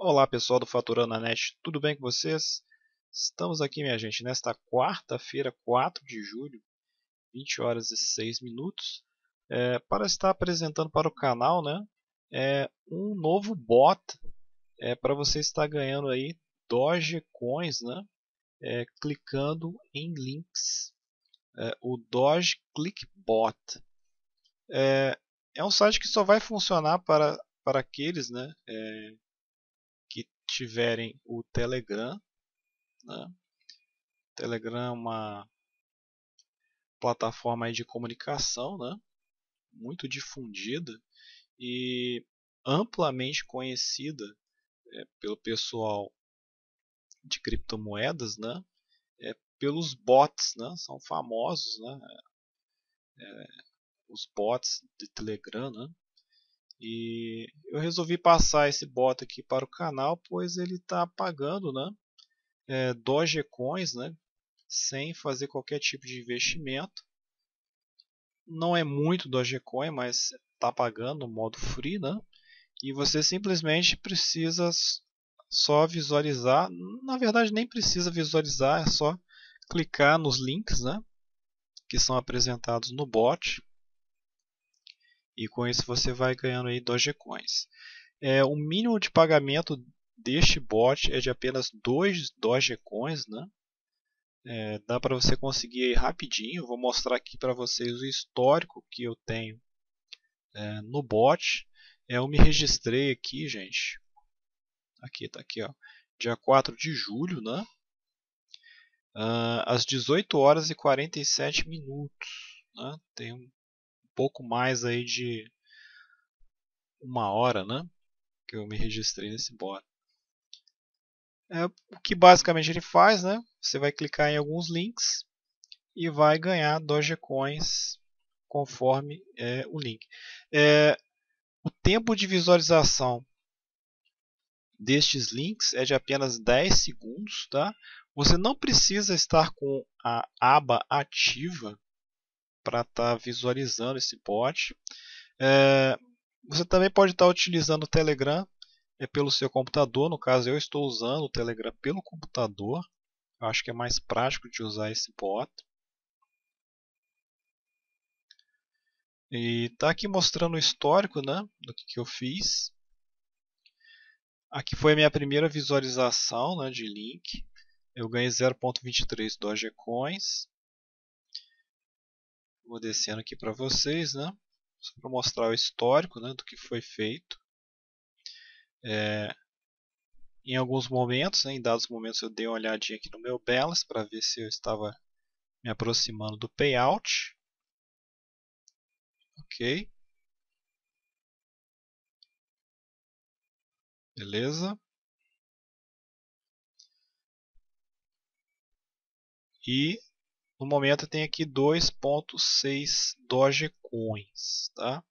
Olá pessoal do Faturando a Net, tudo bem com vocês? Estamos aqui, minha gente, nesta quarta-feira, 4 de julho, 20 horas e 6 minutos, é, para estar apresentando para o canal né, é, um novo bot é, para você estar ganhando aí Dogecoins né, é, clicando em links. É, o Doge Clickbot. É, é um site que só vai funcionar para, para aqueles né, é, tiverem o Telegram. Né? Telegram é uma plataforma de comunicação né? muito difundida e amplamente conhecida é, pelo pessoal de criptomoedas né? É, pelos bots, né? são famosos né? É, os bots de Telegram. Né? E eu resolvi passar esse bot aqui para o canal, pois ele está pagando né, é, Dogecoins né, sem fazer qualquer tipo de investimento. Não é muito Dogecoin, mas está pagando no modo free. Né, e você simplesmente precisa só visualizar. Na verdade, nem precisa visualizar, é só clicar nos links né, que são apresentados no bot e com isso você vai ganhando aí Dogecoins. É, o mínimo de pagamento deste bot é de apenas 2 Dogecoins, né? É, dá para você conseguir aí rapidinho. Vou mostrar aqui para vocês o histórico que eu tenho é, no bot. É, eu me registrei aqui, gente. Aqui tá aqui, ó. Dia 4 de julho, né? Uh, às 18 horas e 47 minutos. Né? Tem um pouco mais aí de uma hora, né? Que eu me registrei nesse bot. É, o que basicamente ele faz, né? Você vai clicar em alguns links e vai ganhar Dogecoins conforme é, o link. É, o tempo de visualização destes links é de apenas 10 segundos, tá? Você não precisa estar com a aba ativa para estar tá visualizando esse bot. É, você também pode estar tá utilizando o Telegram é pelo seu computador. No caso, eu estou usando o Telegram pelo computador. Eu acho que é mais prático de usar esse bot. E está aqui mostrando o histórico né, do que, que eu fiz. Aqui foi a minha primeira visualização né, de link. Eu ganhei 0.23 Dogecoins. Vou descendo aqui para vocês, né? Só para mostrar o histórico né, do que foi feito. É, em alguns momentos, né, em dados momentos, eu dei uma olhadinha aqui no meu balance para ver se eu estava me aproximando do payout. Ok. Beleza. E no momento tem aqui 2.6 Dogecoins. Tá?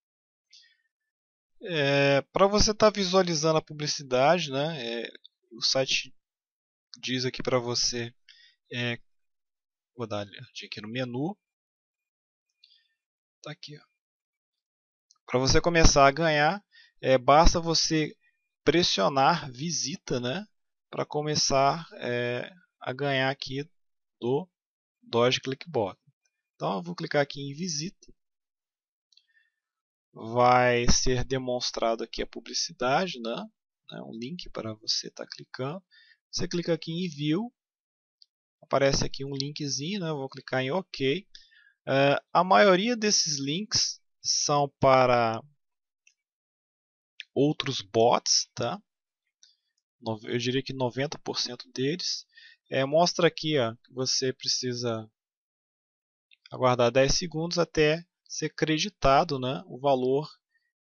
É, Para você estar tá visualizando a publicidade, né, é, o site diz aqui para você, é, vou dar aqui no menu, tá aqui. Para você começar a ganhar, é, basta você pressionar visita, né, para começar é, a ganhar aqui do Doge Clickbot. Então eu vou clicar aqui em visita. Vai ser demonstrado aqui a publicidade, né? É um link para você estar tá clicando. Você clica aqui em View, aparece aqui um linkzinho, né? Eu vou clicar em OK. Uh, a maioria desses links são para outros bots, tá? Eu diria que 90% deles. É, mostra aqui ó, que você precisa aguardar 10 segundos até ser creditado né, o valor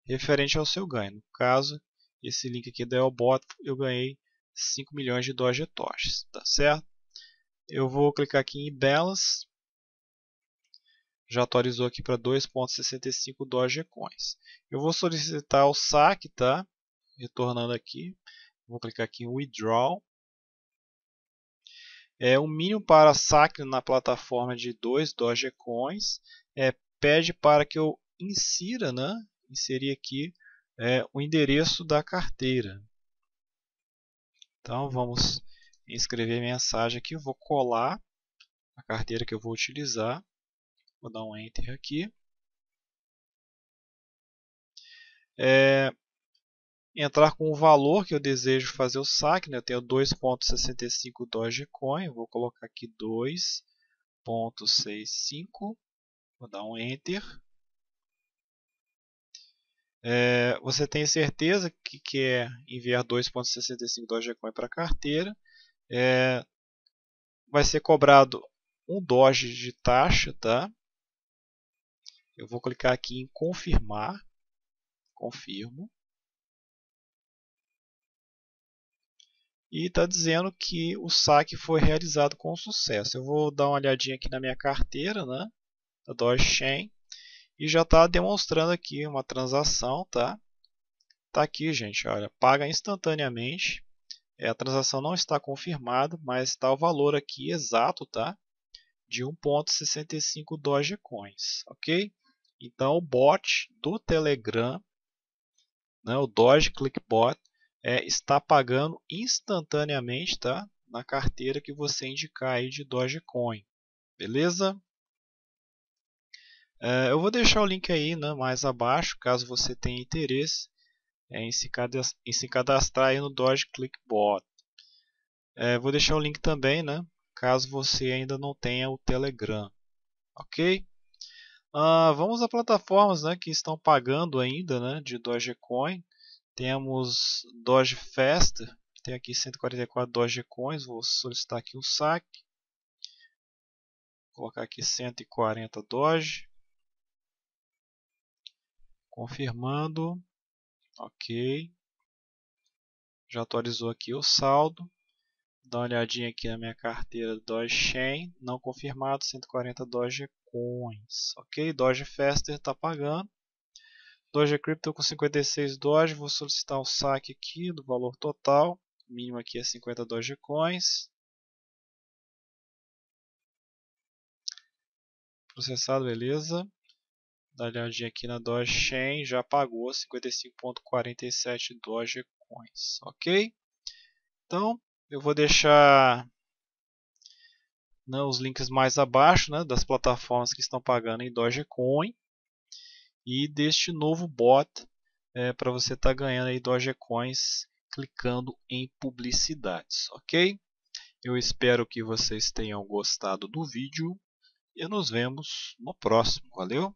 referente ao seu ganho. No caso, esse link aqui da Elbot, eu ganhei 5 milhões de Dogecoins, tá certo? Eu vou clicar aqui em Balance, já atualizou aqui para 2.65 Coins Eu vou solicitar o saque, tá? Retornando aqui, vou clicar aqui em Withdraw, é, o mínimo para saque na plataforma de dois Dogecoins é, pede para que eu insira, né, inserir aqui é, o endereço da carteira. Então vamos escrever mensagem aqui, vou colar a carteira que eu vou utilizar, vou dar um Enter aqui. É, entrar com o valor que eu desejo fazer o saque. Né? Eu tenho 2.65 Dogecoin, vou colocar aqui 2.65, vou dar um Enter. É, você tem certeza que quer enviar 2.65 Dogecoin para a carteira. É, vai ser cobrado um Doge de taxa, tá? Eu vou clicar aqui em confirmar, confirmo. e está dizendo que o saque foi realizado com sucesso. Eu vou dar uma olhadinha aqui na minha carteira, né, da Dogecoin, e já está demonstrando aqui uma transação, tá? Tá aqui, gente, olha, paga instantaneamente. É, a transação não está confirmada, mas está o valor aqui exato, tá? De 1.65 Dogecoins, ok? Então o bot do Telegram, né, o Doge Clickbot, é, está pagando instantaneamente tá? na carteira que você indicar aí de Dogecoin. Beleza? É, eu vou deixar o link aí né, mais abaixo, caso você tenha interesse é, em se, cadastrar, em se cadastrar aí no Dogeclickbot. É, vou deixar o link também, né, caso você ainda não tenha o Telegram. Ok? Ah, vamos a plataformas né, que estão pagando ainda né, de Dogecoin. Temos Doge Festa, tem aqui 144 Coins vou solicitar aqui o saque. Vou colocar aqui 140 Doge. Confirmando. Ok. Já atualizou aqui o saldo. Dá uma olhadinha aqui na minha carteira Chain não confirmado, 140 Coins Ok, Doge Fester está pagando. Doge Crypto com 56 Doge, vou solicitar o saque aqui do valor total, o mínimo aqui é 50 coins. Processado, beleza. Dá uma olhadinha aqui na Doge Chain, já pagou 55.47 DOGE coins, ok? Então, eu vou deixar né, os links mais abaixo né, das plataformas que estão pagando em DOGE coin e deste novo bot é, para você estar tá ganhando aí Dogecoins clicando em publicidades, ok? Eu espero que vocês tenham gostado do vídeo e nos vemos no próximo, valeu?